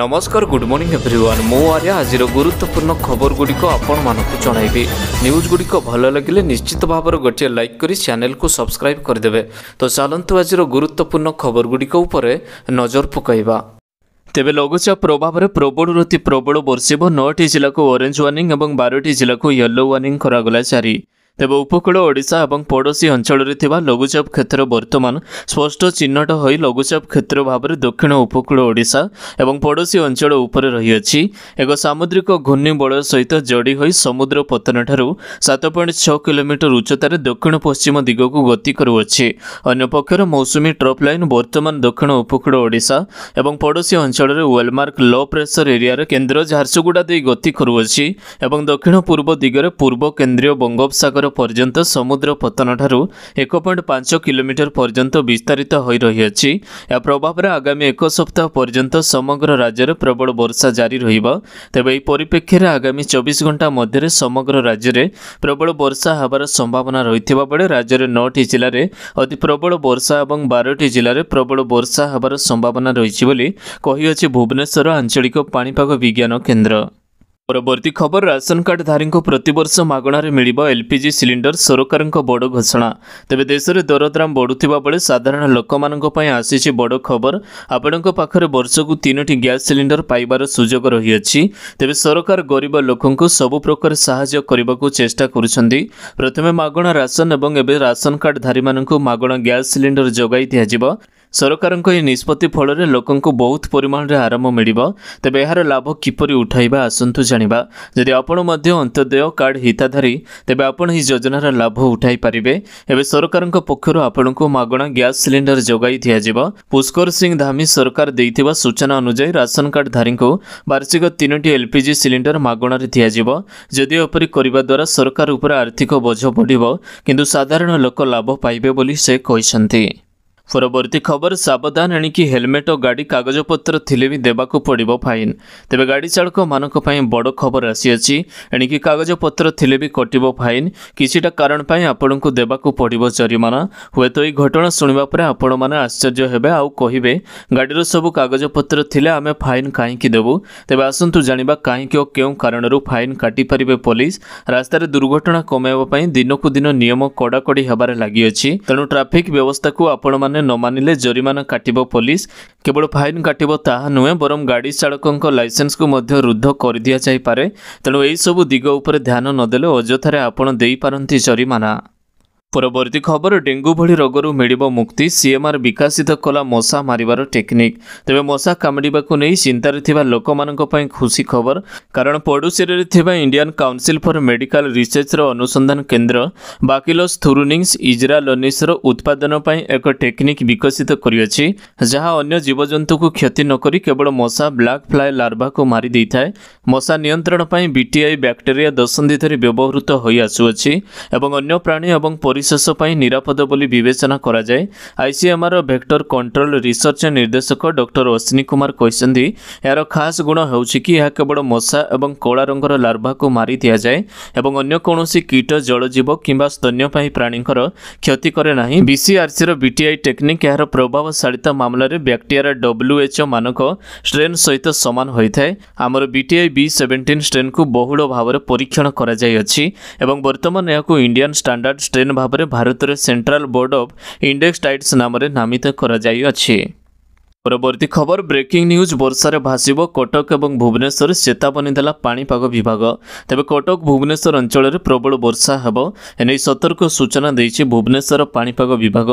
ନମସ୍କାର good morning everyone ମୁଁ ଆର୍ଯ୍ୟ ଆଜିର ଗୁରୁତ୍ୱପୂର୍ଣ୍ଣ ଖବରଗୁଡ଼ିକ ଆପଣମାନଙ୍କୁ ଜଣାଇବି ନ୍ୟୁଜ୍ଗୁଡ଼ିକ ଭଲ ଲାଗିଲେ ନିଶ୍ଚିତ ଭାବରେ ଗୋଟିଏ ଲାଇକ୍ କରି ଚ୍ୟାନେଲ୍କୁ ସବସ୍କ୍ରାଇବ୍ କରିଦେବେ ତ ଚାଲନ୍ତୁ ଆଜିର ଗୁରୁତ୍ୱପୂର୍ଣ୍ଣ ଖବରଗୁଡ଼ିକ ଉପରେ ନଜର ପକାଇବା ତେବେ ଲଘୁଚାପ ପ୍ରଭାବରେ ପ୍ରବଳରୁ ଅତି ପ୍ରବଳ ବର୍ଷିବ ନଅଟି ଜିଲ୍ଲାକୁ ଅରେଞ୍ଜ ୱାର୍ଣ୍ଣିଂ ଏବଂ ବାରଟି ଜିଲ୍ଲାକୁ ୟେଲୋ ୱାର୍ଣ୍ଣିଂ କରାଗଲା ଜାରି ତେବେ ଉପକୂଳ ଓଡ଼ିଶା ଏବଂ ପଡ଼ୋଶୀ ଅଞ୍ଚଳରେ ଥିବା ଲଘୁଚାପ କ୍ଷେତ୍ର ବର୍ତ୍ତମାନ ସ୍ପଷ୍ଟ ଚିହ୍ନଟ ହୋଇ ଲଘୁଚାପ କ୍ଷେତ୍ର ଭାବରେ ଦକ୍ଷିଣ ଉପକୂଳ ଓଡ଼ିଶା ଏବଂ ପଡ଼ୋଶୀ ଅଞ୍ଚଳ ଉପରେ ରହିଅଛି ଏକ ସାମୁଦ୍ରିକ ଘୂର୍ଣ୍ଣିବଳ ସହିତ ଯୋଡ଼ି ହୋଇ ସମୁଦ୍ର ପତନଠାରୁ ସାତ ପଏଣ୍ଟ ଛଅ କିଲୋମିଟର ଉଚ୍ଚତାରେ ଦକ୍ଷିଣ ପଶ୍ଚିମ ଦିଗକୁ ଗତି କରୁଅଛି ଅନ୍ୟପକ୍ଷରେ ମୌସୁମୀ ଟ୍ରପ୍ ଲାଇନ୍ ବର୍ତ୍ତମାନ ଦକ୍ଷିଣ ଉପକୂଳ ଓଡ଼ିଶା ଏବଂ ପଡ଼ୋଶୀ ଅଞ୍ଚଳରେ ୱେଲମାର୍କ ଲୋ ପ୍ରେସର ଏରିଆର କେନ୍ଦ୍ର ଝାରସୁଗୁଡ଼ା ଦେଇ ଗତି କରୁଅଛି ଏବଂ ଦକ୍ଷିଣ ପୂର୍ବ ଦିଗରେ ପୂର୍ବ କେନ୍ଦ୍ରୀୟ ବଙ୍ଗୋପସାଗର କିଲୋମିଟର ପର୍ଯ୍ୟନ୍ତ ସମୁଦ୍ର ପତନଠାରୁ ଏକ ପଏଣ୍ଟ ପାଞ୍ଚ କିଲୋମିଟର ପର୍ଯ୍ୟନ୍ତ ବିସ୍ତାରିତ ହୋଇ ରହିଅଛି ଏହା ପ୍ରଭାବରେ ଆଗାମୀ ଏକ ସପ୍ତାହ ପର୍ଯ୍ୟନ୍ତ ସମଗ୍ର ରାଜ୍ୟରେ ପ୍ରବଳ ବର୍ଷା ଜାରି ରହିବ ତେବେ ଏହି ପରିପ୍ରେକ୍ଷୀରେ ଆଗାମୀ ଚବିଶ ଘଣ୍ଟା ମଧ୍ୟରେ ସମଗ୍ର ରାଜ୍ୟରେ ପ୍ରବଳ ବର୍ଷା ହେବାର ସମ୍ଭାବନା ରହିଥିବା ବେଳେ ରାଜ୍ୟରେ ନଅଟି ଜିଲ୍ଲାରେ ଅତି ପ୍ରବଳ ବର୍ଷା ଏବଂ ବାରଟି ଜିଲ୍ଲାରେ ପ୍ରବଳ ବର୍ଷା ହେବାର ସମ୍ଭାବନା ରହିଛି ବୋଲି କହିଅଛି ଭୁବନେଶ୍ୱର ଆଞ୍ଚଳିକ ପାଣିପାଗ ବିଜ୍ଞାନ କେନ୍ଦ୍ର ପରବର୍ତ୍ତୀ ଖବର ରାସନ କାର୍ଡଧାରୀଙ୍କୁ ପ୍ରତିବର୍ଷ ମାଗଣାରେ ମିଳିବ ଏଲ୍ପିଜି ସିଲିଣ୍ଡର ସରକାରଙ୍କ ବଡ଼ ଘୋଷଣା ତେବେ ଦେଶରେ ଦରଦାମ ବଢ଼ୁଥିବା ବେଳେ ସାଧାରଣ ଲୋକମାନଙ୍କ ପାଇଁ ଆସିଛି ବଡ଼ ଖବର ଆପଣଙ୍କ ପାଖରେ ବର୍ଷକୁ ତିନୋଟି ଗ୍ୟାସ୍ ସିଲିଣ୍ଡର ପାଇବାର ସୁଯୋଗ ରହିଅଛି ତେବେ ସରକାର ଗରିବ ଲୋକଙ୍କୁ ସବୁ ପ୍ରକାର ସାହାଯ୍ୟ କରିବାକୁ ଚେଷ୍ଟା କରୁଛନ୍ତି ପ୍ରଥମେ ମାଗଣା ରାସନ ଏବଂ ଏବେ ରାସନ କାର୍ଡଧାରୀମାନଙ୍କୁ ମାଗଣା ଗ୍ୟାସ୍ ସିଲିଣ୍ଡର ଯୋଗାଇ ଦିଆଯିବ ସରକାରଙ୍କ ଏହି ନିଷ୍ପତ୍ତି ଫଳରେ ଲୋକଙ୍କୁ ବହୁତ ପରିମାଣରେ ଆରମ୍ଭ ମିଳିବ ତେବେ ଏହାର ଲାଭ କିପରି ଉଠାଇବା ଆସନ୍ତୁ ଜାଣିବା ଯଦି ଆପଣ ମଧ୍ୟ ଅନ୍ତୋଦୟ କାର୍ଡ଼ ହିତାଧାରୀ ତେବେ ଆପଣ ଏହି ଯୋଜନାର ଲାଭ ଉଠାଇ ପାରିବେ ଏବେ ସରକାରଙ୍କ ପକ୍ଷରୁ ଆପଣଙ୍କୁ ମାଗଣା ଗ୍ୟାସ୍ ସିଲିଣ୍ଡର ଯୋଗାଇ ଦିଆଯିବ ପୁଷ୍କର ସିଂ ଧାମି ସରକାର ଦେଇଥିବା ସୂଚନା ଅନୁଯାୟୀ ରାସନ କାର୍ଡ଼ଧାରୀଙ୍କୁ ବାର୍ଷିକ ତିନୋଟି ଏଲ୍ପିଜି ସିଲିଣ୍ଡର ମାଗଣାରେ ଦିଆଯିବ ଯଦିଓ ଏପରି କରିବା ଦ୍ୱାରା ସରକାର ଉପରେ ଆର୍ଥିକ ବୋଝ ବଢ଼ିବ କିନ୍ତୁ ସାଧାରଣ ଲୋକ ଲାଭ ପାଇବେ ବୋଲି ସେ କହିଛନ୍ତି পরবর্তী খবর সাবধান এণিকি হেলমেট ও গাড়ি কাগজপত্র থিলে বি দেবাকু পড়িব ফাইন তেবে গাড়ি চালক মানক পাই বড় খবর আসিছি এণিকি কাগজপত্র থিলে বি কটিব ফাইন কিছুটা কারণ পাই আপনার দেবাকু পড়িব জরিমানা হুয়েত এই ঘটনা শুণবা পরে আপন মানে আশ্চর্য হবে আউ কহিবে গাড়ির সবু কাগজপত্র থিলে আমি ফাইন কাহিকি দেবু তেবে আসন্তু জানিবা কাহিকি ও কেউ কারণর ফাইন কাটি পারিবে পুলিশ রাস্তার দুর্ঘটনা কমাইবা পাই দিনকু দিন নিয়ম কড়াকড়ি হবার লাগিছি তেণু ট্রাফিক ব্যবস্থাকু আপনার ମାନେ ନ ମାନିଲେ ଜରିମାନା କାଟିବ ପୋଲିସ କେବଳ ଫାଇନ୍ କାଟିବ ତାହା ନୁହେଁ ବରଂ ଗାଡ଼ି ଚାଳକଙ୍କ ଲାଇସେନ୍ସକୁ ମଧ୍ୟ ରୁଦ୍ଧ କରିଦିଆଯାଇପାରେ ତେଣୁ ଏହିସବୁ ଦିଗ ଉପରେ ଧ୍ୟାନ ନଦେଲେ ଅଯଥାରେ ଆପଣ ଦେଇପାରନ୍ତି ଜରିମାନା ପରବର୍ତ୍ତୀ ଖବର ଡେଙ୍ଗୁ ଭଳି ରୋଗରୁ ମିଳିବ ମୁକ୍ତି ସିଏମ୍ଆର୍ ବିକାଶିତ କଲା ମଶା ମାରିବାର ଟେକ୍ନିକ୍ ତେବେ ମଶା କାମୁଡ଼ିବାକୁ ନେଇ ଚିନ୍ତାରେ ଥିବା ଲୋକମାନଙ୍କ ପାଇଁ ଖୁସି ଖବର କାରଣ ପଡ଼ୋଶୀରେ ଥିବା ଇଣ୍ଡିଆନ୍ କାଉନସିଲ୍ ଫର୍ ମେଡିକାଲ ରିସର୍ଚ୍ଚର ଅନୁସନ୍ଧାନ କେନ୍ଦ୍ର ବାକିଲସ୍ ଥୁରୁନିଂସ୍ ଇଜ୍ରାଲନିସ୍ର ଉତ୍ପାଦନ ପାଇଁ ଏକ ଟେକ୍ନିକ୍ ବିକଶିତ କରିଅଛି ଯାହା ଅନ୍ୟ ଜୀବଜନ୍ତୁକୁ କ୍ଷତି ନକରି କେବଳ ମଶା ବ୍ଲାକ୍ ଫ୍ଲାଏ ଲାର୍ଭାକୁ ମାରି ଦେଇଥାଏ ମଶା ନିୟନ୍ତ୍ରଣ ପାଇଁ ବିଟିଆଇ ବ୍ୟାକ୍ଟେରିଆ ଦଶନ୍ଧି ଧରି ବ୍ୟବହୃତ ହୋଇ ଆସୁଅଛି ଏବଂ ଅନ୍ୟ ପ୍ରାଣୀ ଏବଂ ପରିଶେଷ ପାଇଁ ନିରାପଦ ବୋଲି ବିବେଚନା କରାଯାଏ ଆଇସିଏମ୍ଆର୍ର ଭେକ୍ଟର କଣ୍ଟ୍ରୋଲ ରିସର୍ଚ୍ଚ ନିର୍ଦ୍ଦେଶକ ଡକ୍ଟର ଅଶ୍ୱିନୀ କୁମାର କହିଛନ୍ତି ଏହାର ଖାସ୍ ଗୁଣ ହେଉଛି କି ଏହା କେବଳ ମଶା ଏବଂ କଳା ରଙ୍ଗର ଲାର୍ଭାକୁ ମାରି ଦିଆଯାଏ ଏବଂ ଅନ୍ୟ କୌଣସି କୀଟ ଜଳଜୀବ କିମ୍ବା ସ୍ତନ୍ୟପାୟୀ ପ୍ରାଣୀଙ୍କର କ୍ଷତି କରେ ନାହିଁ ବିସିଆର୍ସିର ବିଟିଆଇ ଟେକ୍ନିକ୍ ଏହାର ପ୍ରଭାବଶାଳୀତା ମାମଲାରେ ବ୍ୟାକ୍ଟେରିଆର ଡବ୍ଲ୍ୟୁଏଚ୍ଓ ମାନକ ଷ୍ଟ୍ରେନ୍ ସହିତ ସମାନ ହୋଇଥାଏ ଆମର ବିଟିଆଇ ବି ସେଭେଣ୍ଟିନ୍ ଷ୍ଟ୍ରେନ୍କୁ ବହୁଳ ଭାବରେ ପରୀକ୍ଷଣ କରାଯାଇଅଛି ଏବଂ ବର୍ତ୍ତମାନ ଏହାକୁ ଇଣ୍ଡିଆନ୍ ଷ୍ଟାଣ୍ଡାର୍ଡ ଷ୍ଟ୍ରେନ୍ ଭାବେ ଭାବରେ ଭାରତରେ central board of index titles ନାମରେ ନାମିତ କରାଯାଇଅଛି ପରବର୍ତ୍ତୀ ଖବର ବ୍ରେକିଂ ନ୍ୟୁଜ୍ ବର୍ଷାରେ ଭାସିବ କଟକ ଏବଂ ଭୁବନେଶ୍ୱର ଚେତାବନୀ ଦେଲା ପାଣିପାଗ ବିଭାଗ ତେବେ କଟକ ଭୁବନେଶ୍ୱର ଅଞ୍ଚଳରେ ପ୍ରବଳ ବର୍ଷା ହେବ ଏନେଇ ସତର୍କ ସୂଚନା ଦେଇଛି ଭୁବନେଶ୍ୱର ପାଣିପାଗ ବିଭାଗ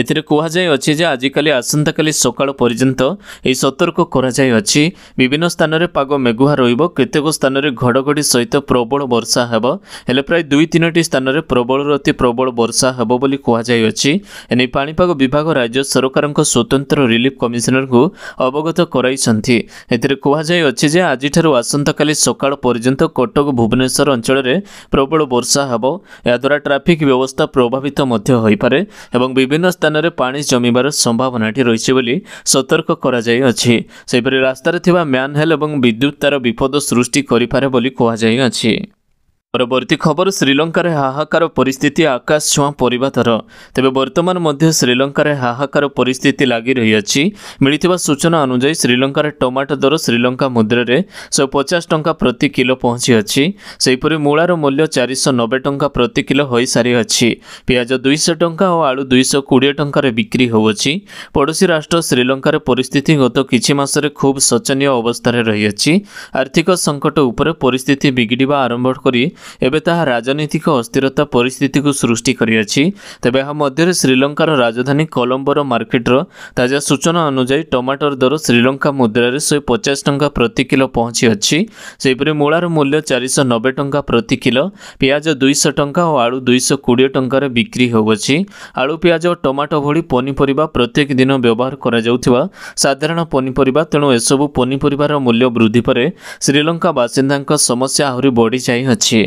ଏଥିରେ କୁହାଯାଇଅଛି ଯେ ଆଜିକାଲି ଆସନ୍ତାକାଲି ସକାଳ ପର୍ଯ୍ୟନ୍ତ ଏହି ସତର୍କ କରାଯାଇଅଛି ବିଭିନ୍ନ ସ୍ଥାନରେ ପାଗ ମେଘୁଆ ରହିବ କେତେକ ସ୍ଥାନରେ ଘଡ଼ଘଡ଼ି ସହିତ ପ୍ରବଳ ବର୍ଷା ହେବ ହେଲେ ପ୍ରାୟ ଦୁଇ ତିନୋଟି ସ୍ଥାନରେ ପ୍ରବଳରୁ ଅତି ପ୍ରବଳ ବର୍ଷା ହେବ ବୋଲି କୁହାଯାଇଅଛି ଏନେଇ ପାଣିପାଗ ବିଭାଗ ରାଜ୍ୟ ସରକାରଙ୍କ ସ୍ୱତନ୍ତ୍ର ରିଲିଫ୍ କମିଶନ କମିଶନରଙ୍କୁ ଅବଗତ କରାଇଛନ୍ତି ଏଥିରେ କୁହାଯାଇଅଛି ଯେ ଆଜିଠାରୁ ଆସନ୍ତାକାଲି ସକାଳ ପର୍ଯ୍ୟନ୍ତ କଟକ ଭୁବନେଶ୍ୱର ଅଞ୍ଚଳରେ ପ୍ରବଳ ବର୍ଷା ହେବ ଏହାଦ୍ୱାରା ଟ୍ରାଫିକ୍ ବ୍ୟବସ୍ଥା ପ୍ରଭାବିତ ମଧ୍ୟ ହୋଇପାରେ ଏବଂ ବିଭିନ୍ନ ସ୍ଥାନରେ ପାଣି ଜମିବାର ସମ୍ଭାବନାଟି ରହିଛି ବୋଲି ସତର୍କ କରାଯାଇଅଛି ସେହିପରି ରାସ୍ତାରେ ଥିବା ମ୍ୟାନହେଲ୍ ଏବଂ ବିଦ୍ୟୁତ୍ ତାର ବିପଦ ସୃଷ୍ଟି କରିପାରେ ବୋଲି କୁହାଯାଇଅଛି ପରବର୍ତ୍ତୀ ଖବର ଶ୍ରୀଲଙ୍କାରେ ହାହାକାର ପରିସ୍ଥିତି ଆକାଶ ଛୁଆଁ ପରିବାଦର ତେବେ ବର୍ତ୍ତମାନ ମଧ୍ୟ ଶ୍ରୀଲଙ୍କାରେ ହାହାକାର ପରିସ୍ଥିତି ଲାଗି ରହିଅଛି ମିଳିଥିବା ସୂଚନା ଅନୁଯାୟୀ ଶ୍ରୀଲଙ୍କାରେ ଟମାଟୋ ଦର ଶ୍ରୀଲଙ୍କା ମୁଦ୍ରାରେ ଶହେ ପଚାଶ ଟଙ୍କା ପ୍ରତି କିଲୋ ପହଞ୍ଚିଅଛି ସେହିପରି ମୂଳାର ମୂଲ୍ୟ ଚାରିଶହ ନବେ ଟଙ୍କା ପ୍ରତି କିଲୋ ହୋଇସାରିଅଛି ପିଆଜ ଦୁଇଶହ ଟଙ୍କା ଓ ଆଳୁ ଦୁଇଶହ କୋଡ଼ିଏ ଟଙ୍କାରେ ବିକ୍ରି ହେଉଅଛି ପଡ଼ୋଶୀ ରାଷ୍ଟ୍ର ଶ୍ରୀଲଙ୍କାରେ ପରିସ୍ଥିତି ଗତ କିଛି ମାସରେ ଖୁବ୍ ଶୋଚନୀୟ ଅବସ୍ଥାରେ ରହିଅଛି ଆର୍ଥିକ ସଙ୍କଟ ଉପରେ ପରିସ୍ଥିତି ବିଗିଡ଼ିବା ଆରମ୍ଭ କରି ଏବେ ତାହା ରାଜନୈତିକ ଅସ୍ଥିରତା ପରିସ୍ଥିତିକୁ ସୃଷ୍ଟି କରିଅଛି ତେବେ ଏହା ମଧ୍ୟରେ ଶ୍ରୀଲଙ୍କାର ରାଜଧାନୀ କଲମ୍ବୋର ମାର୍କେଟର ତାଜା ସୂଚନା ଅନୁଯାୟୀ ଟମାଟୋର ଦର ଶ୍ରୀଲଙ୍କା ମୁଦ୍ରାରେ ଶହେ ପଚାଶ ଟଙ୍କା ପ୍ରତି କିଲୋ ପହଞ୍ଚିଅଛି ସେହିପରି ମୂଳାର ମୂଲ୍ୟ ଚାରିଶହ ନବେ ଟଙ୍କା ପ୍ରତି କିଲୋ ପିଆଜ ଦୁଇଶହ ଟଙ୍କା ଓ ଆଳୁ ଦୁଇଶହ କୋଡ଼ିଏ ଟଙ୍କାରେ ବିକ୍ରି ହେଉଅଛି ଆଳୁ ପିଆଜ ଓ ଟମାଟୋ ଭଳି ପନିପରିବା ପ୍ରତ୍ୟେକ ଦିନ ବ୍ୟବହାର କରାଯାଉଥିବା ସାଧାରଣ ପନିପରିବା ତେଣୁ ଏସବୁ ପନିପରିବାର ମୂଲ୍ୟ ବୃଦ୍ଧି ପରେ ଶ୍ରୀଲଙ୍କା ବାସିନ୍ଦାଙ୍କ ସମସ୍ୟା ଆହୁରି ବଢ଼ିଯାଇଅଛି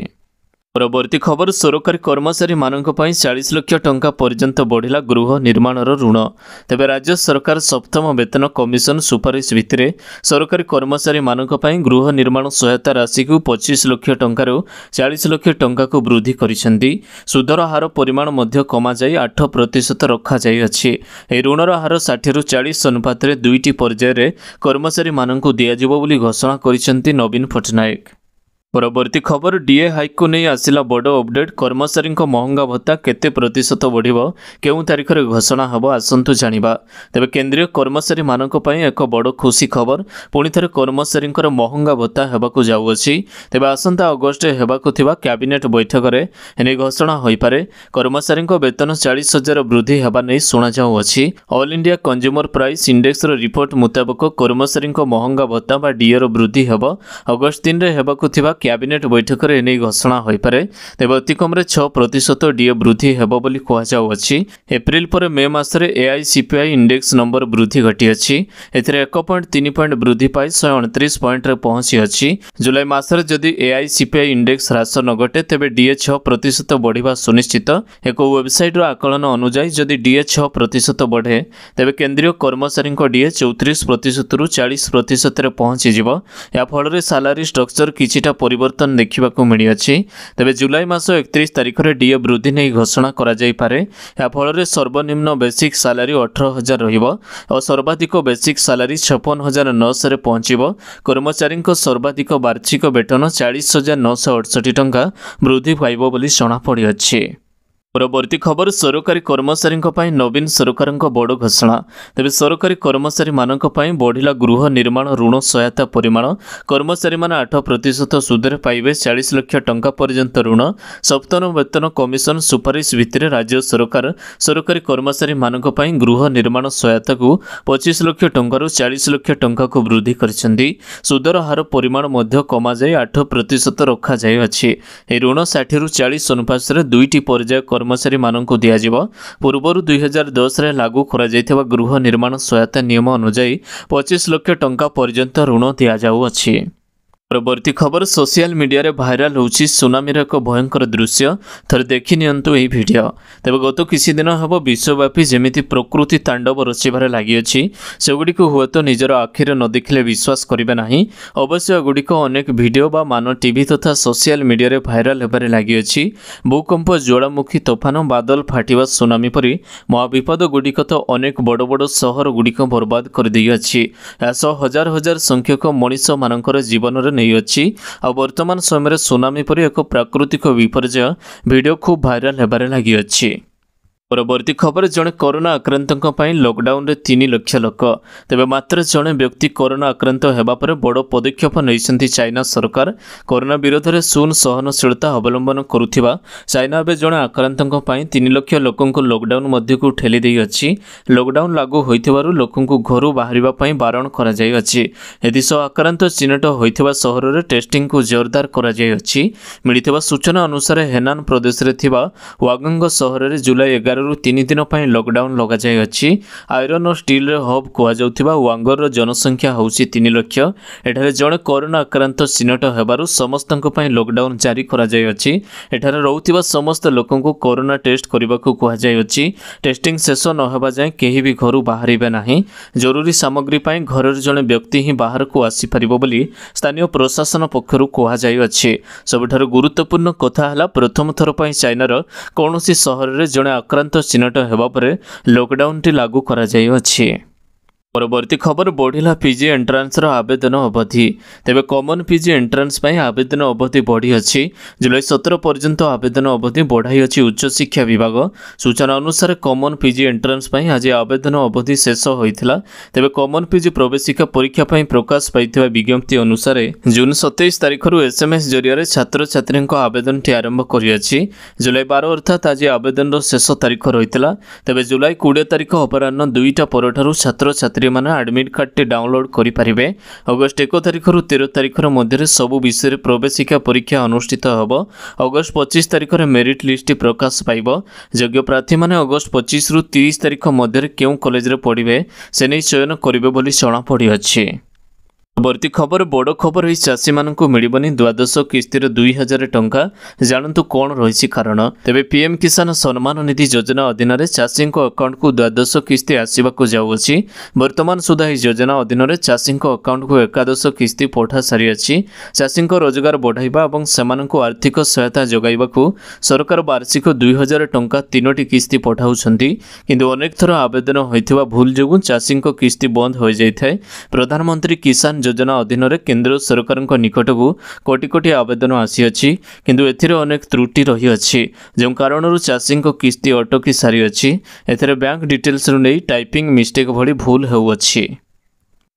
ପରବର୍ତ୍ତୀ ଖବର ସରକାରୀ କର୍ମଚାରୀମାନଙ୍କ ପାଇଁ ଚାଳିଶ ଲକ୍ଷ ଟଙ୍କା ପର୍ଯ୍ୟନ୍ତ ବଢ଼ିଲା ଗୃହ ନିର୍ମାଣର ଋଣ ତେବେ ରାଜ୍ୟ ସରକାର ସପ୍ତମ ବେତନ କମିଶନ ସୁପାରିଶ ଭିତ୍ତିରେ ସରକାରୀ କର୍ମଚାରୀମାନଙ୍କ ପାଇଁ ଗୃହ ନିର୍ମାଣ ସହାୟତା ରାଶିକୁ ପଚିଶ ଲକ୍ଷ ଟଙ୍କାରୁ ଚାଳିଶ ଲକ୍ଷ ଟଙ୍କାକୁ ବୃଦ୍ଧି କରିଛନ୍ତି ସୁଧର ହାର ପରିମାଣ ମଧ୍ୟ କମାଯାଇ ଆଠ ପ୍ରତିଶତ ରଖାଯାଇଅଛି ଏହି ଋଣର ହାର ଷାଠିଏରୁ ଚାଳିଶ ଅନୁପାତରେ ଦୁଇଟି ପର୍ଯ୍ୟାୟରେ କର୍ମଚାରୀମାନଙ୍କୁ ଦିଆଯିବ ବୋଲି ଘୋଷଣା କରିଛନ୍ତି ନବୀନ ପଟ୍ଟନାୟକ ପରବର୍ତ୍ତୀ ଖବର ଡିଏ ହାଇକୁ ନେଇ ଆସିଲା ବଡ଼ ଅପଡେଟ୍ କର୍ମଚାରୀଙ୍କ ମହଙ୍ଗା ଭତ୍ତା କେତେ ପ୍ରତିଶତ ବଢ଼ିବ କେଉଁ ତାରିଖରେ ଘୋଷଣା ହେବ ଆସନ୍ତୁ ଜାଣିବା ତେବେ କେନ୍ଦ୍ରୀୟ କର୍ମଚାରୀମାନଙ୍କ ପାଇଁ ଏକ ବଡ଼ ଖୁସି ଖବର ପୁଣିଥରେ କର୍ମଚାରୀଙ୍କର ମହଙ୍ଗା ଭତ୍ତା ହେବାକୁ ଯାଉଅଛି ତେବେ ଆସନ୍ତା ଅଗଷ୍ଟରେ ହେବାକୁ ଥିବା କ୍ୟାବିନେଟ୍ ବୈଠକରେ ଏନେଇ ଘୋଷଣା ହୋଇପାରେ କର୍ମଚାରୀଙ୍କ ବେତନ ଚାଳିଶ ହଜାର ବୃଦ୍ଧି ହେବା ନେଇ ଶୁଣାଯାଉଅଛି ଅଲ୍ ଇଣ୍ଡିଆ କଞ୍ଜୁମର ପ୍ରାଇସ୍ ଇଣ୍ଡେକ୍ସର ରିପୋର୍ଟ ମୁତାବକ କର୍ମଚାରୀଙ୍କ ମହଙ୍ଗା ଭତ୍ତା ବା ଡିଏର ବୃଦ୍ଧି ହେବ ଅଗଷ୍ଟ ତିନିରେ ହେବାକୁ ଥିବା କ୍ୟାବିନେଟ୍ ବୈଠକରେ ଏ ନେଇ ଘୋଷଣା ହୋଇପାରେ ତେବେ ଅତିକମ୍ରେ ଛଅ ପ୍ରତିଶତ ଡିଏ ବୃଦ୍ଧି ହେବ ବୋଲି କୁହାଯାଉଅଛି ଏପ୍ରିଲ୍ ପରେ ମେ ମାସରେ ଏଆଇସିପିଆଇ ଇଣ୍ଡେକ୍ସ ନମ୍ବର ବୃଦ୍ଧି ଘଟିଅଛି ଏଥିରେ ଏକ ପଏଣ୍ଟ ତିନି ପଏଣ୍ଟ ବୃଦ୍ଧି ପାଇ ଶହେ ଅଣତିରିଶ ପଏଣ୍ଟରେ ପହଞ୍ଚିଅଛି ଜୁଲାଇ ମାସରେ ଯଦି ଏଆଇସିପିଆଇ ଇଣ୍ଡେକ୍ସ ହ୍ରାସ ନ ଘଟେ ତେବେ ଡିଏ ଛଅ ପ୍ରତିଶତ ବଢ଼ିବା ସୁନିଶ୍ଚିତ ଏକ ୱେବ୍ସାଇଟ୍ର ଆକଳନ ଅନୁଯାୟୀ ଯଦି ଡିଏ ଛଅ ପ୍ରତିଶତ ବଢ଼େ ତେବେ କେନ୍ଦ୍ରୀୟ କର୍ମଚାରୀଙ୍କ ଡିଏ ଚଉତିରିଶ ପ୍ରତିଶତରୁ ଚାଳିଶ ପ୍ରତିଶତରେ ପହଞ୍ଚିଯିବ ଏହାଫଳରେ ସାଲାରୀ ଷ୍ଟ୍ରକ୍ଚର କିଛିଟା পরিবর্তন দেখা মিছে তবে জুলাই মাস একত্রিশ তারিখের ডিও বৃদ্ধি নিয়ে ঘোষণা করা যাইপরে এফলের সর্বনিম্ন বেসিক সালারি অঠর হাজার রহব ও সর্বাধিক বেসিক সালারি ছপন হাজার নশে পৌঁছব কর্মচারী সর্বাধিক বার্ষিক বেতন চাশ হাজার নশ অড়ষঠি টঙ্কা বৃদ্ধি পাইব বলে জনাপড়ি ପରବର୍ତ୍ତୀ ଖବର ସରକାରୀ କର୍ମଚାରୀଙ୍କ ପାଇଁ ନବୀନ ସରକାରଙ୍କ ବଡ଼ ଘୋଷଣା ତେବେ ସରକାରୀ କର୍ମଚାରୀମାନଙ୍କ ପାଇଁ ବଢ଼ିଲା ଗୃହ ନିର୍ମାଣ ଋଣ ସହାୟତା ପରିମାଣ କର୍ମଚାରୀମାନେ ଆଠ ପ୍ରତିଶତ ସୁଧରେ ପାଇବେ ଚାଳିଶ ଲକ୍ଷ ଟଙ୍କା ପର୍ଯ୍ୟନ୍ତ ଋଣ ସପ୍ତମ ବେତନ କମିଶନ ସୁପାରିଶ ଭିତ୍ତିରେ ରାଜ୍ୟ ସରକାର ସରକାରୀ କର୍ମଚାରୀମାନଙ୍କ ପାଇଁ ଗୃହ ନିର୍ମାଣ ସହାୟତାକୁ ପଚିଶ ଲକ୍ଷ ଟଙ୍କାରୁ ଚାଳିଶ ଲକ୍ଷ ଟଙ୍କାକୁ ବୃଦ୍ଧି କରିଛନ୍ତି ସୁଧର ହାର ପରିମାଣ ମଧ୍ୟ କମାଯାଇ ଆଠ ପ୍ରତିଶତ ରଖାଯାଇଅଛି ଏହି ଋଣ ଷାଠିଏରୁ ଚାଳିଶ ଅନୁପାତରେ ଦୁଇଟି ପର୍ଯ୍ୟାୟ କର୍ମଚାରୀମାନଙ୍କୁ ଦିଆଯିବ ପୂର୍ବରୁ ଦୁଇହଜାର ଦଶରେ ଲାଗୁ କରାଯାଇଥିବା ଗୃହ ନିର୍ମାଣ ସହାୟତା ନିୟମ ଅନୁଯାୟୀ ପଚିଶ ଲକ୍ଷ ଟଙ୍କା ପର୍ଯ୍ୟନ୍ତ ଋଣ ଦିଆଯାଉଅଛି ପରବର୍ତ୍ତୀ ଖବର ସୋସିଆଲ ମିଡ଼ିଆରେ ଭାଇରାଲ ହେଉଛି ସୁନାମିର ଏକ ଭୟଙ୍କର ଦୃଶ୍ୟ ଥରେ ଦେଖିନିଅନ୍ତୁ ଏହି ଭିଡ଼ିଓ ତେବେ ଗତ କିଛିଦିନ ହେବ ବିଶ୍ୱବ୍ୟାପୀ ଯେମିତି ପ୍ରକୃତି ତାଣ୍ଡବ ରଚିବାରେ ଲାଗିଅଛି ସେଗୁଡ଼ିକୁ ହୁଏତ ନିଜର ଆଖିରେ ନ ଦେଖିଲେ ବିଶ୍ୱାସ କରିବେ ନାହିଁ ଅବଶ୍ୟ ଏଗୁଡ଼ିକ ଅନେକ ଭିଡ଼ିଓ ବା ମାନ ଟିଭି ତଥା ସୋସିଆଲ ମିଡ଼ିଆରେ ଭାଇରାଲ ହେବାରେ ଲାଗିଅଛି ଭୂକମ୍ପ ଜ୍ୱାଳାମୁଖୀ ତୋଫାନ ବାଦଲ ଫାଟିବା ସୁନାମି ପରି ମହାବିପଦଗୁଡ଼ିକ ତ ଅନେକ ବଡ଼ ବଡ଼ ସହରଗୁଡ଼ିକ ବର୍ବାଦ କରିଦେଇଅଛି ଏହା ସହ ହଜାର ହଜାର ସଂଖ୍ୟକ ମଣିଷମାନଙ୍କର ଜୀବନରେ ନେଇଅଛି ଆଉ ବର୍ତ୍ତମାନ ସମୟରେ ସୁନାମି ପରି ଏକ ପ୍ରାକୃତିକ ବିପର୍ଯ୍ୟୟ ଭିଡ଼ିଓ ଖୁବ୍ ଭାଇରାଲ୍ ହେବାରେ ଲାଗିଅଛି ପରବର୍ତ୍ତୀ ଖବର ଜଣେ କରୋନା ଆକ୍ରାନ୍ତଙ୍କ ପାଇଁ ଲକ୍ଡାଉନରେ ତିନି ଲକ୍ଷ ଲୋକ ତେବେ ମାତ୍ର ଜଣେ ବ୍ୟକ୍ତି କରୋନା ଆକ୍ରାନ୍ତ ହେବା ପରେ ବଡ଼ ପଦକ୍ଷେପ ନେଇଛନ୍ତି ଚାଇନା ସରକାର କରୋନା ବିରୋଧରେ ଶୂନ ସହନଶୀଳତା ଅବଲମ୍ବନ କରୁଥିବା ଚାଇନା ଏବେ ଜଣେ ଆକ୍ରାନ୍ତଙ୍କ ପାଇଁ ତିନି ଲକ୍ଷ ଲୋକଙ୍କୁ ଲକ୍ଡାଉନ୍ ମଧ୍ୟକୁ ଠେଲି ଦେଇଅଛି ଲକ୍ଡାଉନ୍ ଲାଗୁ ହୋଇଥିବାରୁ ଲୋକଙ୍କୁ ଘରୁ ବାହାରିବା ପାଇଁ ବାରଣ କରାଯାଇଅଛି ଏଥିସହ ଆକ୍ରାନ୍ତ ଚିହ୍ନଟ ହୋଇଥିବା ସହରରେ ଟେଷ୍ଟିଂକୁ ଜୋରଦାର କରାଯାଇଅଛି ମିଳିଥିବା ସୂଚନା ଅନୁସାରେ ହେନାନ୍ ପ୍ରଦେଶରେ ଥିବା ୱାଗଙ୍ଗ ସହରରେ ଜୁଲାଇ ଏଗାର ବାରରୁ ତିନି ଦିନ ପାଇଁ ଲକ୍ଡାଉନ୍ ଲଗାଯାଇଅଛି ଆଇରନ୍ ଓ ଷ୍ଟିଲ୍ର ହବ୍ କୁହାଯାଉଥିବା ୱାଙ୍ଗର ଜନସଂଖ୍ୟା ହେଉଛି ତିନି ଲକ୍ଷ ଏଠାରେ ଜଣେ କରୋନା ଆକ୍ରାନ୍ତ ଚିହ୍ନଟ ହେବାରୁ ସମସ୍ତଙ୍କ ପାଇଁ ଲକ୍ଡାଉନ୍ ଜାରି କରାଯାଇଅଛି ଏଠାରେ ରହୁଥିବା ସମସ୍ତ ଲୋକଙ୍କୁ କରୋନା ଟେଷ୍ଟ କରିବାକୁ କୁହାଯାଇଅଛି ଟେଷ୍ଟିଂ ଶେଷ ନ ହେବା ଯାଏଁ କେହି ବି ଘରୁ ବାହାରିବେ ନାହିଁ ଜରୁରୀ ସାମଗ୍ରୀ ପାଇଁ ଘରର ଜଣେ ବ୍ୟକ୍ତି ହିଁ ବାହାରକୁ ଆସିପାରିବ ବୋଲି ସ୍ଥାନୀୟ ପ୍ରଶାସନ ପକ୍ଷରୁ କୁହାଯାଇଅଛି ସବୁଠାରୁ ଗୁରୁତ୍ୱପୂର୍ଣ୍ଣ କଥା ହେଲା ପ୍ରଥମ ଥର ପାଇଁ ଚାଇନାର କୌଣସି ସହରରେ ଜଣେ ଆକ୍ରାନ୍ତ ଚିହ୍ନଟ ହେବା ପରେ ଲକ୍ଡାଉନ୍ଟି ଲାଗୁ କରାଯାଇଅଛି ପରବର୍ତ୍ତୀ ଖବର ବଢ଼ିଲା ପିଜି ଏଣ୍ଟ୍ରାନ୍ସର ଆବେଦନ ଅବଧି ତେବେ କମନ୍ ପିଜି ଏଣ୍ଟ୍ରାନ୍ସ ପାଇଁ ଆବେଦନ ଅବଧି ବଢ଼ିଅଛି ଜୁଲାଇ ସତର ପର୍ଯ୍ୟନ୍ତ ଆବେଦନ ଅବଧି ବଢ଼ାଇଅଛି ଉଚ୍ଚଶିକ୍ଷା ବିଭାଗ ସୂଚନା ଅନୁସାରେ କମନ୍ ପିଜି ଏଣ୍ଟ୍ରାନ୍ସ ପାଇଁ ଆଜି ଆବେଦନ ଅବଧି ଶେଷ ହୋଇଥିଲା ତେବେ କମନ୍ ପିଜି ପ୍ରବେଶିକା ପରୀକ୍ଷା ପାଇଁ ପ୍ରକାଶ ପାଇଥିବା ବିଜ୍ଞପ୍ତି ଅନୁସାରେ ଜୁନ୍ ସତେଇଶ ତାରିଖରୁ ଏସ୍ଏମ୍ଏସ୍ ଜରିଆରେ ଛାତ୍ରଛାତ୍ରୀଙ୍କ ଆବେଦନଟି ଆରମ୍ଭ କରିଅଛି ଜୁଲାଇ ବାର ଅର୍ଥାତ୍ ଆଜି ଆବେଦନର ଶେଷ ତାରିଖ ରହିଥିଲା ତେବେ ଜୁଲାଇ କୋଡ଼ିଏ ତାରିଖ ଅପରାହ୍ନ ଦୁଇଟା ପରଠାରୁ ଛାତ୍ରଛାତ୍ରୀ ଛାତ୍ରୀମାନେ ଆଡ଼ମିଟ୍ କାର୍ଡ଼ଟି ଡାଉନଲୋଡ଼ କରିପାରିବେ ଅଗଷ୍ଟ ଏକ ତାରିଖରୁ ତେର ତାରିଖର ମଧ୍ୟରେ ସବୁ ବିଷୟରେ ପ୍ରବେଶିକା ପରୀକ୍ଷା ଅନୁଷ୍ଠିତ ହେବ ଅଗଷ୍ଟ ପଚିଶ ତାରିଖରେ ମେରିଟ୍ ଲିଷ୍ଟ ପ୍ରକାଶ ପାଇବ ଯୋଗ୍ୟ ପ୍ରାର୍ଥୀମାନେ ଅଗଷ୍ଟ ପଚିଶରୁ ତିରିଶ ତାରିଖ ମଧ୍ୟରେ କେଉଁ କଲେଜରେ ପଢ଼ିବେ ସେ ନେଇ ଚୟନ କରିବେ ବୋଲି ଜଣାପଡ଼ିଅଛି পরবর্তী খবর বড় খবর এই চাষী চাষীমানঙ্কু মিলিবনি দ্বাদশ কিস্তির দুই হাজার টঙ্কা জাণন্তু কোণ রয়েছে কারণ তবে পিএম কিষান সম্মান নিধি যোজনা অধীনরে চাষী আকাউন্টকু দ্বাদশ কিস্তি আসবাকু যাওয়াছি বর্তমান সুদ্ধা এই যোজনা অধীনরে চাষী আকাউন্টকু একাদশ কিস্তি পঠা সারিছি চাষী রোজগার বড়াইবা এবং সে আর্থিক সহায়তা যোগাইবা সরকার বার্ষিক দুই হাজার টঙ্কা তিনোটি কিস্তি পঠাউছন্তি কিন্তু অনেক থর আবেদন হয়ে ভুল যোগুঁ চাষী কিস্তি বন্ধ হয়ে যাই প্রধানমন্ত্রী কিষান ଯୋଜନା ଅଧୀନରେ କେନ୍ଦ୍ର ସରକାରଙ୍କ ନିକଟକୁ କୋଟି କୋଟି ଆବେଦନ ଆସିଅଛି କିନ୍ତୁ ଏଥିରେ ଅନେକ ତ୍ରୁଟି ରହିଅଛି ଯେଉଁ କାରଣରୁ ଚାଷୀଙ୍କ କିସ୍ତି ଅଟକି ସାରିଅଛି ଏଥିରେ ବ୍ୟାଙ୍କ ଡିଟେଲ୍ସରୁ ନେଇ ଟାଇପିଂ ମିଷ୍ଟେକ୍ ଭଳି ଭୁଲ ହେଉଅଛି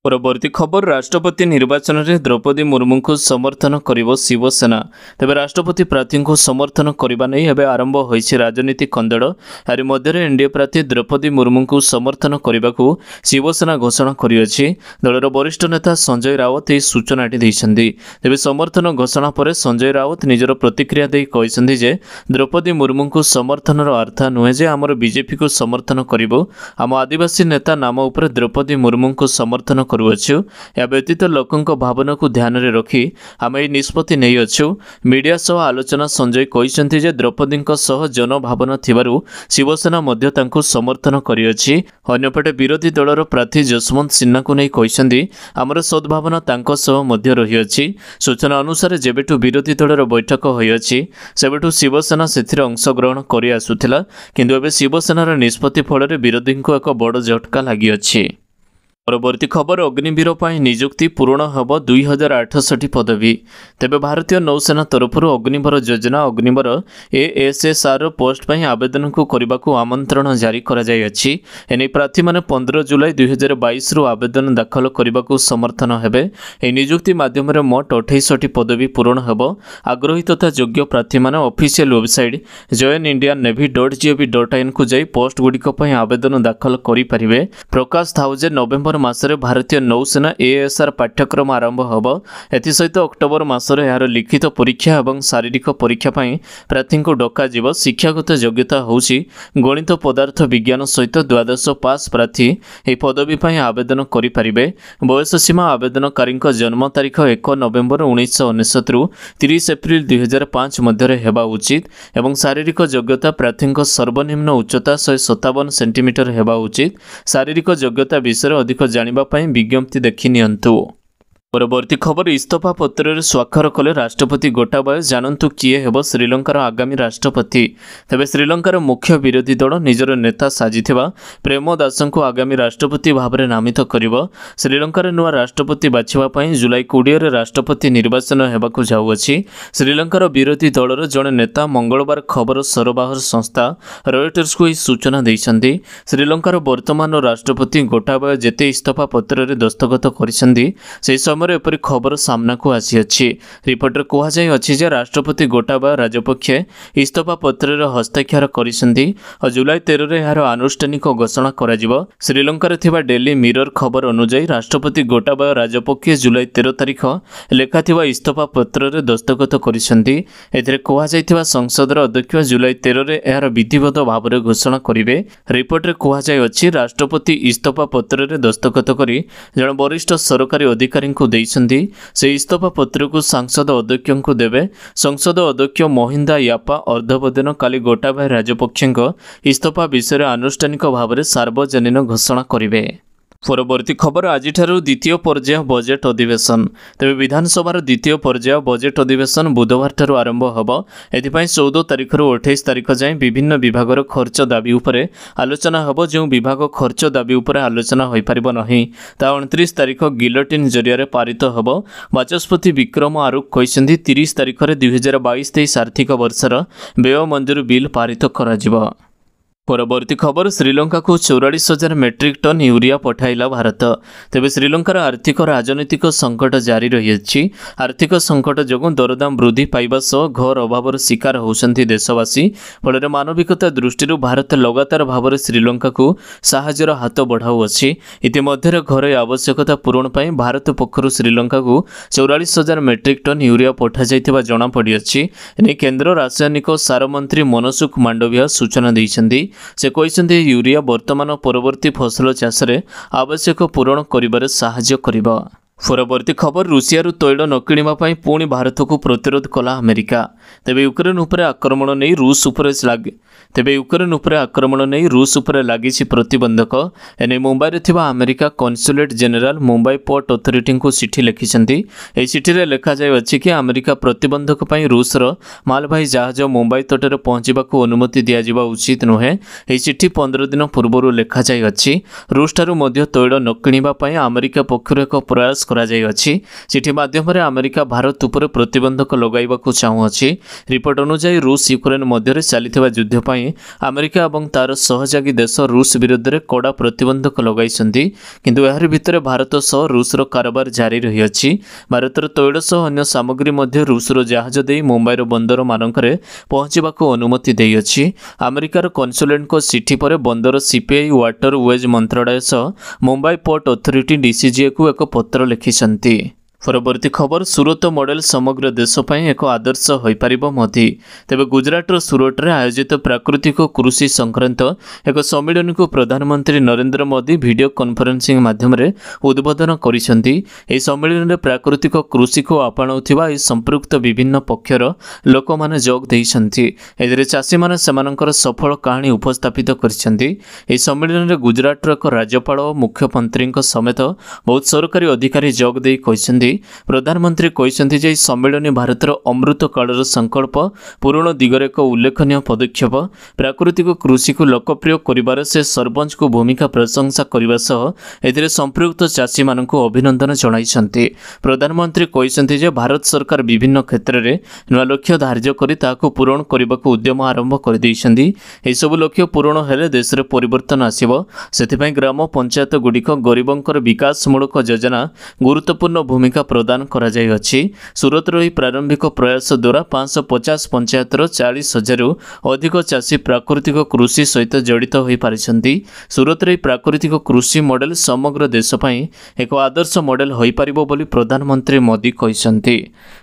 ପରବର୍ତ୍ତୀ ଖବର ରାଷ୍ଟ୍ରପତି ନିର୍ବାଚନରେ ଦ୍ରୌପଦୀ ମୁର୍ମୁଙ୍କୁ ସମର୍ଥନ କରିବ ଶିବସେନା ତେବେ ରାଷ୍ଟ୍ରପତି ପ୍ରାର୍ଥୀଙ୍କୁ ସମର୍ଥନ କରିବା ନେଇ ଏବେ ଆରମ୍ଭ ହୋଇଛି ରାଜନୀତି କନ୍ଦଳ ଏହାରି ମଧ୍ୟରେ ଏନ୍ଡିଏ ପ୍ରାର୍ଥୀ ଦ୍ରୌପଦୀ ମୁର୍ମୁଙ୍କୁ ସମର୍ଥନ କରିବାକୁ ଶିବସେନା ଘୋଷଣା କରିଅଛି ଦଳର ବରିଷ୍ଠ ନେତା ସଞ୍ଜୟ ରାଓ୍ୱତ ଏହି ସୂଚନାଟି ଦେଇଛନ୍ତି ତେବେ ସମର୍ଥନ ଘୋଷଣା ପରେ ସଞ୍ଜୟ ରାଓ୍ୱତ ନିଜର ପ୍ରତିକ୍ରିୟା ଦେଇ କହିଛନ୍ତି ଯେ ଦ୍ରୌପଦୀ ମୁର୍ମୁଙ୍କୁ ସମର୍ଥନର ଅର୍ଥ ନୁହେଁ ଯେ ଆମର ବିଜେପିକୁ ସମର୍ଥନ କରିବୁ ଆମ ଆଦିବାସୀ ନେତା ନାମ ଉପରେ ଦ୍ରୌପଦୀ ମୁର୍ମୁଙ୍କୁ ସମର୍ଥନ କରୁଅଛୁ ଏହା ବ୍ୟତୀତ ଲୋକଙ୍କ ଭାବନାକୁ ଧ୍ୟାନରେ ରଖି ଆମେ ଏହି ନିଷ୍ପତ୍ତି ନେଇଅଛୁ ମିଡ଼ିଆ ସହ ଆଲୋଚନା ସଞ୍ଜୟ କହିଛନ୍ତି ଯେ ଦ୍ରୌପଦୀଙ୍କ ସହ ଜନଭାବନା ଥିବାରୁ ଶିବସେନା ମଧ୍ୟ ତାଙ୍କୁ ସମର୍ଥନ କରିଅଛି ଅନ୍ୟପଟେ ବିରୋଧୀ ଦଳର ପ୍ରାର୍ଥୀ ଯଶୋବନ୍ତ ସିହ୍ନାଙ୍କୁ ନେଇ କହିଛନ୍ତି ଆମର ସଦ୍ଭାବନା ତାଙ୍କ ସହ ମଧ୍ୟ ରହିଅଛି ସୂଚନା ଅନୁସାରେ ଯେବେଠୁ ବିରୋଧୀ ଦଳର ବୈଠକ ହୋଇଅଛି ସେବେଠୁ ଶିବସେନା ସେଥିରେ ଅଂଶଗ୍ରହଣ କରିଆସୁଥିଲା କିନ୍ତୁ ଏବେ ଶିବସେନାର ନିଷ୍ପତ୍ତି ଫଳରେ ବିରୋଧୀଙ୍କୁ ଏକ ବଡ଼ ଝଟକା ଲାଗିଅଛି ପରବର୍ତ୍ତୀ ଖବର ଅଗ୍ନିବୀର ପାଇଁ ନିଯୁକ୍ତି ପୂରଣ ହେବ ଦୁଇ ହଜାର ଆଠଷଠି ପଦବୀ ତେବେ ଭାରତୀୟ ନୌସେନା ତରଫରୁ ଅଗ୍ନିବର ଯୋଜନା ଅଗ୍ନିବର ଏଏସ୍ଏସ୍ଆର୍ ପୋଷ୍ଟ ପାଇଁ ଆବେଦନକୁ କରିବାକୁ ଆମନ୍ତ୍ରଣ ଜାରି କରାଯାଇଅଛି ଏନେଇ ପ୍ରାର୍ଥୀମାନେ ପନ୍ଦର ଜୁଲାଇ ଦୁଇହଜାର ବାଇଶରୁ ଆବେଦନ ଦାଖଲ କରିବାକୁ ସମର୍ଥନ ହେବେ ଏହି ନିଯୁକ୍ତି ମାଧ୍ୟମରେ ମୋଟ ଅଠେଇଶଟି ପଦବୀ ପୂରଣ ହେବ ଆଗ୍ରହୀ ତଥା ଯୋଗ୍ୟ ପ୍ରାର୍ଥୀମାନେ official website join India navy dot GOV dot ଇନ୍କୁ ଯାଇ ପୋଷ୍ଟଗୁଡ଼ିକ ପାଇଁ ଆବେଦନ ଦାଖଲ କରିପାରିବେ ପ୍ରକାଶ ଥାଉ ଯେ ନଭେମ୍ବର ଅକ୍ଟୋବର ମାସରେ ଭାରତୀୟ ନୌସେନା ଏଏସ୍ଆର୍ ପାଠ୍ୟକ୍ରମ ଆରମ୍ଭ ହେବ ଏଥିସହିତ ଅକ୍ଟୋବର ମାସରେ ଏହାର ଲିଖିତ ପରୀକ୍ଷା ଏବଂ ଶାରୀରିକ ପରୀକ୍ଷା ପାଇଁ ପ୍ରାର୍ଥୀଙ୍କୁ ଡକାଯିବ ଶିକ୍ଷାଗତ ଯୋଗ୍ୟତା ହେଉଛି ଗଣିତ ପଦାର୍ଥ ବିଜ୍ଞାନ ସହିତ ଦ୍ୱାଦଶ ପାସ୍ ପ୍ରାର୍ଥୀ ଏହି ପଦବୀ ପାଇଁ ଆବେଦନ କରିପାରିବେ ବୟସ ସୀମା ଆବେଦନକାରୀଙ୍କ ଜନ୍ମ ତାରିଖ ଏକ ନଭେମ୍ବର ଉଣେଇଶହ ଅନେଶତରୁ ତିରିଶ ଏପ୍ରିଲ ଦୁଇହଜାର ପାଞ୍ଚ ମଧ୍ୟରେ ହେବା ଉଚିତ ଏବଂ ଶାରୀରିକ ଯୋଗ୍ୟତା ପ୍ରାର୍ଥୀଙ୍କ ସର୍ବନିମ୍ନ ଉଚ୍ଚତା ଶହେ ସତାବନ ସେଣ୍ଟିମିଟର ହେବା ଉଚିତ ଶାରୀରିକ ଯୋଗ୍ୟତା ବିଷୟରେ ଅଧିକ जानापी विज्ञप्ति नि ପରବର୍ତ୍ତୀ ଖବର ଇସ୍ତଫା ପତ୍ରରେ ସ୍ୱାକ୍ଷର କଲେ ରାଷ୍ଟ୍ରପତି ଗୋଟାବାୟ ଜାଣନ୍ତୁ କିଏ ହେବ ଶ୍ରୀଲଙ୍କାର ଆଗାମୀ ରାଷ୍ଟ୍ରପତି ତେବେ ଶ୍ରୀଲଙ୍କାର ମୁଖ୍ୟ ବିରୋଧୀ ଦଳ ନିଜର ନେତା ସାଜିଥିବା ପ୍ରେମ ଦାସଙ୍କୁ ଆଗାମୀ ରାଷ୍ଟ୍ରପତି ଭାବରେ ନାମିତ କରିବ ଶ୍ରୀଲଙ୍କାରେ ନୂଆ ରାଷ୍ଟ୍ରପତି ବାଛିବା ପାଇଁ ଜୁଲାଇ କୋଡ଼ିଏରେ ରାଷ୍ଟ୍ରପତି ନିର୍ବାଚନ ହେବାକୁ ଯାଉଅଛି ଶ୍ରୀଲଙ୍କାର ବିରୋଧୀ ଦଳର ଜଣେ ନେତା ମଙ୍ଗଳବାର ଖବର ସରବାହର ସଂସ୍ଥା ରୟଟର୍ସକୁ ଏହି ସୂଚନା ଦେଇଛନ୍ତି ଶ୍ରୀଲଙ୍କାର ବର୍ତ୍ତମାନର ରାଷ୍ଟ୍ରପତି ଗୋଟାବାୟ ଯେତେ ଇସ୍ତଫା ପତ୍ରରେ ଦସ୍ତଖତ କରିଛନ୍ତି ସେହି ସମୟ ମାଧ୍ୟମରେ ଏପରି ଖବର ସାମ୍ନାକୁ ଆସିଅଛି ରିପୋର୍ଟରେ କୁହାଯାଇଅଛି ଯେ ରାଷ୍ଟ୍ରପତି ଗୋଟାବା ରାଜପକ୍ଷେ ଇସ୍ତଫା ପତ୍ରରେ ହସ୍ତାକ୍ଷର କରିଛନ୍ତି ଓ ଜୁଲାଇ ତେରରେ ଏହାର ଆନୁଷ୍ଠାନିକ ଘୋଷଣା କରାଯିବ ଶ୍ରୀଲଙ୍କାରେ ଥିବା ଡେଲି ମିରର ଖବର ଅନୁଯାୟୀ ରାଷ୍ଟ୍ରପତି ଗୋଟାବାୟ ରାଜପକ୍ଷେ ଜୁଲାଇ ତେର ତାରିଖ ଲେଖାଥିବା ଇସ୍ତଫା ପତ୍ରରେ ଦସ୍ତଖତ କରିଛନ୍ତି ଏଥିରେ କୁହାଯାଇଥିବା ସଂସଦର ଅଧ୍ୟକ୍ଷ ଜୁଲାଇ ତେରରେ ଏହାର ବିଧିବଦ୍ଧ ଭାବରେ ଘୋଷଣା କରିବେ ରିପୋର୍ଟରେ କୁହାଯାଇଅଛି ରାଷ୍ଟ୍ରପତି ଇସ୍ତଫା ପତ୍ରରେ ଦସ୍ତଖତ କରି ଜଣେ ବରିଷ୍ଠ ସରକାରୀ ଅଧିକାରୀଙ୍କୁ ଦେଇଛନ୍ତି ସେ ଇସ୍ତଫା ପତ୍ରକୁ ସାଂସଦ ଅଧ୍ୟକ୍ଷଙ୍କୁ ଦେବେ ସଂସଦ ଅଧ୍ୟକ୍ଷ ମହିନ୍ଦା ୟାପା ଅର୍ଦ୍ଧବଦିନ କାଲି ଗୋଟାଭାଇ ରାଜପକ୍ଷେଙ୍କ ଇସ୍ତଫା ବିଷୟରେ ଆନୁଷ୍ଠାନିକ ଭାବରେ ସାର୍ବଜନୀନ ଘୋଷଣା କରିବେ ପରବର୍ତ୍ତୀ ଖବର ଆଜିଠାରୁ ଦ୍ୱିତୀୟ ପର୍ଯ୍ୟାୟ ବଜେଟ୍ ଅଧିବେଶନ ତେବେ ବିଧାନସଭାର ଦ୍ୱିତୀୟ ପର୍ଯ୍ୟାୟ ବଜେଟ୍ ଅଧିବେଶନ ବୁଧବାରଠାରୁ ଆରମ୍ଭ ହେବ ଏଥିପାଇଁ ଚଉଦ ତାରିଖରୁ ଅଠେଇଶ ତାରିଖ ଯାଏଁ ବିଭିନ୍ନ ବିଭାଗର ଖର୍ଚ୍ଚ ଦାବି ଉପରେ ଆଲୋଚନା ହେବ ଯେଉଁ ବିଭାଗ ଖର୍ଚ୍ଚ ଦାବି ଉପରେ ଆଲୋଚନା ହୋଇପାରିବ ନାହିଁ ତାହା ଅଣତିରିଶ ତାରିଖ ଗିଲଟିନ୍ ଜରିଆରେ ପାରିତ ହେବ ବାଚସ୍ପତି ବିକ୍ରମ ଆରୁଖ କହିଛନ୍ତି ତିରିଶ ତାରିଖରେ ଦୁଇହଜାର ବାଇଶ ତେଇଶ ଆର୍ଥିକ ବର୍ଷର ବ୍ୟୟ ମଞ୍ଜୁରୀ ବିଲ୍ ପାରିତ କରାଯିବ ପରବର୍ତ୍ତୀ ଖବର ଶ୍ରୀଲଙ୍କାକୁ ଚଉରାଳିଶ ହଜାର ମେଟ୍ରିକ୍ ଟନ୍ ୟୁରିଆ ପଠାଇଲା ଭାରତ ତେବେ ଶ୍ରୀଲଙ୍କାର ଆର୍ଥିକ ରାଜନୈତିକ ସଙ୍କଟ ଜାରି ରହିଅଛି ଆର୍ଥିକ ସଙ୍କଟ ଯୋଗୁଁ ଦରଦାମ ବୃଦ୍ଧି ପାଇବା ସହ ଘର ଅଭାବର ଶିକାର ହେଉଛନ୍ତି ଦେଶବାସୀ ଫଳରେ ମାନବିକତା ଦୃଷ୍ଟିରୁ ଭାରତ ଲଗାତାର ଭାବରେ ଶ୍ରୀଲଙ୍କାକୁ ସାହାଯ୍ୟର ହାତ ବଢ଼ାଉଅଛି ଇତିମଧ୍ୟରେ ଘରୋଇ ଆବଶ୍ୟକତା ପୂରଣ ପାଇଁ ଭାରତ ପକ୍ଷରୁ ଶ୍ରୀଲଙ୍କାକୁ ଚଉରାଳିଶ ହଜାର ମେଟ୍ରିକ୍ ଟନ୍ ୟୁରିଆ ପଠାଯାଇଥିବା ଜଣାପଡ଼ିଅଛି ଏନେଇ କେନ୍ଦ୍ର ରାସାୟନିକ ସାର ମନ୍ତ୍ରୀ ମନସୁଖ ମାଣ୍ଡବିୟା ସୂଚନା ଦେଇଛନ୍ତି ସେ କହିଛନ୍ତି ୟୁରିଆ ବର୍ତ୍ତମାନ ପରବର୍ତ୍ତୀ ଫସଲ ଚାଷରେ ଆବଶ୍ୟକ ପୂରଣ କରିବାରେ ସାହାଯ୍ୟ କରିବ ପରବର୍ତ୍ତୀ ଖବର ରୁଷିଆରୁ ତୈଳ ନ କିଣିବା ପାଇଁ ପୁଣି ଭାରତକୁ ପ୍ରତିରୋଧ କଲା ଆମେରିକା ତେବେ ୟୁକ୍ରେନ୍ ଉପରେ ଆକ୍ରମଣ ନେଇ ରୁଷ ଉପରେ ତେବେ ୟୁକ୍ରେନ୍ ଉପରେ ଆକ୍ରମଣ ନେଇ ରୁଷ ଉପରେ ଲାଗିଛି ପ୍ରତିବନ୍ଧକ ଏନେଇ ମୁମ୍ବାଇରେ ଥିବା America consulate general Mumbai port ଅଥରିଟିଙ୍କୁ ଚିଠି ଲେଖିଛନ୍ତି ଏହି ଚିଠିରେ ଲେଖାଯାଇଅଛି କି ଆମେରିକା ପ୍ରତିବନ୍ଧକ ପାଇଁ ରୁଷର ମାଲବାହୀ ଜାହାଜ ମୁମ୍ବାଇ ତଟରେ ପହଞ୍ଚିବାକୁ ଅନୁମତି ଦିଆଯିବା ଉଚିତ ନୁହେଁ ଏହି ଚିଠି ପନ୍ଦର ଦିନ ପୂର୍ବରୁ ଲେଖାଯାଇଅଛି ରୁଷଠାରୁ ମଧ୍ୟ ତୈଳ ନ କିଣିବା ପାଇଁ ଆମେରିକା ପକ୍ଷରୁ ଏକ ପ୍ରୟାସ ପ୍ରୟାସ କରାଯାଇଅଛି ଚିଠି ମାଧ୍ୟମରେ ଆମେରିକା ଭାରତ ଉପରେ ପ୍ରତିବନ୍ଧକ ଲଗାଇବାକୁ ଚାହୁଁଅଛି ରିପୋର୍ଟ ଅନୁଯାୟୀ ରୁଷ ୟୁକ୍ରେନ୍ ମଧ୍ୟରେ ଚାଲିଥିବା ଯୁଦ୍ଧ ପାଇଁ ଆମେରିକା ଏବଂ ତା'ର ସହଯୋଗୀ ଦେଶ ରୁଷ ବିରୁଦ୍ଧରେ କଡ଼ା ପ୍ରତିବନ୍ଧକ ଲଗାଇଛନ୍ତି କିନ୍ତୁ ଏହାରି ଭିତରେ ଭାରତ ସହ ରୁଷର କାରବାର ଜାରି ରହିଅଛି ଭାରତର ତୈଳ ସହ ଅନ୍ୟ ସାମଗ୍ରୀ ମଧ୍ୟ ରୁଷର ଜାହାଜ ଦେଇ ମୁମ୍ବାଇର ବନ୍ଦରମାନଙ୍କରେ ପହଞ୍ଚିବାକୁ ଅନୁମତି ଦେଇଅଛି ଆମେରିକାର କନ୍ସୁଲେଣ୍ଟଙ୍କ ଚିଠି ପରେ ବନ୍ଦର ସିପିଆଇ ୱାଟର ୱେଜ୍ ମନ୍ତ୍ରଣାଳୟ ସହ ମୁମ୍ବାଇ ପୋର୍ଟ ଅଥରିଟି ଡିସିଜିଏକୁ ଏକ ପତ୍ର लिखिंट ପରବର୍ତ୍ତୀ ଖବର ସୁରତ ମଡେଲ ସମଗ୍ର ଦେଶ ପାଇଁ ଏକ ଆଦର୍ଶ ହୋଇପାରିବ ମୋଦି ତେବେ ଗୁଜରାଟର ସୁରଟରେ ଆୟୋଜିତ ପ୍ରାକୃତିକ କୃଷି ସଂକ୍ରାନ୍ତ ଏକ ସମ୍ମିଳନୀକୁ ପ୍ରଧାନମନ୍ତ୍ରୀ ନରେନ୍ଦ୍ର ମୋଦି ଭିଡ଼ିଓ କନ୍ଫରେନ୍ସିଂ ମାଧ୍ୟମରେ ଉଦ୍ବୋଧନ କରିଛନ୍ତି ଏହି ସମ୍ମିଳନୀରେ ପ୍ରାକୃତିକ କୃଷିକୁ ଆପଣାଉଥିବା ଏହି ସମ୍ପୃକ୍ତ ବିଭିନ୍ନ ପକ୍ଷର ଲୋକମାନେ ଯୋଗ ଦେଇଛନ୍ତି ଏଥିରେ ଚାଷୀମାନେ ସେମାନଙ୍କର ସଫଳ କାହାଣୀ ଉପସ୍ଥାପିତ କରିଛନ୍ତି ଏହି ସମ୍ମିଳନୀରେ ଗୁଜରାଟର ଏକ ରାଜ୍ୟପାଳ ଓ ମୁଖ୍ୟମନ୍ତ୍ରୀଙ୍କ ସମେତ ବହୁତ ସରକାରୀ ଅଧିକାରୀ ଯୋଗ ଦେଇ କହିଛନ୍ତି ପ୍ରଧାନମନ୍ତ୍ରୀ କହିଛନ୍ତି ଯେ ଏହି ସମ୍ମିଳନୀ ଭାରତର ଅମୃତକାଳର ସଂକଳ୍ପ ପୂରଣ ଦିଗରେ ଏକ ଉଲ୍ଲେଖନୀୟ ପଦକ୍ଷେପ ପ୍ରାକୃତିକ କୃଷିକୁ ଲୋକପ୍ରିୟ କରିବାର ସେ ସରପଞ୍ଚଙ୍କୁ ଭୂମିକା ପ୍ରଶଂସା କରିବା ସହ ଏଥିରେ ସମ୍ପୃକ୍ତ ଚାଷୀମାନଙ୍କୁ ଅଭିନନ୍ଦନ ଜଣାଇଛନ୍ତି ପ୍ରଧାନମନ୍ତ୍ରୀ କହିଛନ୍ତି ଯେ ଭାରତ ସରକାର ବିଭିନ୍ନ କ୍ଷେତ୍ରରେ ନୂଆ ଲକ୍ଷ୍ୟ ଧାର୍ଯ୍ୟ କରି ତାହାକୁ ପୂରଣ କରିବାକୁ ଉଦ୍ୟମ ଆରମ୍ଭ କରିଦେଇଛନ୍ତି ଏହିସବୁ ଲକ୍ଷ୍ୟ ପୂରଣ ହେଲେ ଦେଶରେ ପରିବର୍ତ୍ତନ ଆସିବ ସେଥିପାଇଁ ଗ୍ରାମ ପଞ୍ଚାୟତଗୁଡ଼ିକ ଗରିବଙ୍କର ବିକାଶମୂଳକ ଯୋଜନା ଗୁରୁତ୍ୱପୂର୍ଣ୍ଣ ଭୂମିକା ପ୍ରଦାନ କରାଯାଇଅଛି ସୁରତର ଏହି ପ୍ରାରମ୍ଭିକ ପ୍ରୟାସ ଦ୍ୱାରା ପାଞ୍ଚଶହ ପଚାଶ ପଞ୍ଚାୟତର ଚାଳିଶ ହଜାରରୁ ଅଧିକ ଚାଷୀ ପ୍ରାକୃତିକ କୃଷି ସହିତ ଜଡ଼ିତ ହୋଇପାରିଛନ୍ତି ସୁରତରେ ଏହି ପ୍ରାକୃତିକ କୃଷି ମଡେଲ ସମଗ୍ର ଦେଶ ପାଇଁ ଏକ ଆଦର୍ଶ ମଡେଲ ହୋଇପାରିବ ବୋଲି ପ୍ରଧାନମନ୍ତ୍ରୀ ମୋଦି କହିଛନ୍ତି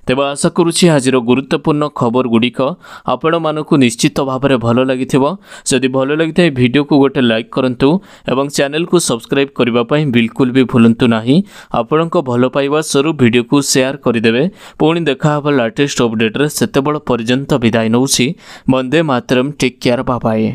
ତେବେ ଆଶା କରୁଛି ଆଜିର ଗୁରୁତ୍ୱପୂର୍ଣ୍ଣ ଖବରଗୁଡ଼ିକ ଆପଣମାନଙ୍କୁ ନିଶ୍ଚିତ ଭାବରେ ଭଲ ଲାଗିଥିବ ଯଦି ଭଲ ଲାଗିଥାଏ ଭିଡ଼ିଓକୁ ଗୋଟେ ଲାଇକ୍ କରନ୍ତୁ ଏବଂ ଚ୍ୟାନେଲକୁ ସବସ୍କ୍ରାଇବ୍ କରିବା ପାଇଁ ବିଲକୁଲ ବି ଭୁଲନ୍ତୁ ନାହିଁ ଆପଣଙ୍କ ଭଲ ପାଇବା ସ୍ୱରୂପ ଦୟାକରି ଭିଡ଼ିଓକୁ ସେୟାର କରିଦେବେ ପୁଣି ଦେଖାହେବ ଲାଟେଷ୍ଟ ଅପଡେଟ୍ରେ ସେତେବେଳେ ପର୍ଯ୍ୟନ୍ତ ବିଦାୟ ନେଉଛି ବନ୍ଦେ ମାତରମ୍ ଟେକ୍ କେୟାର ବାବାଏ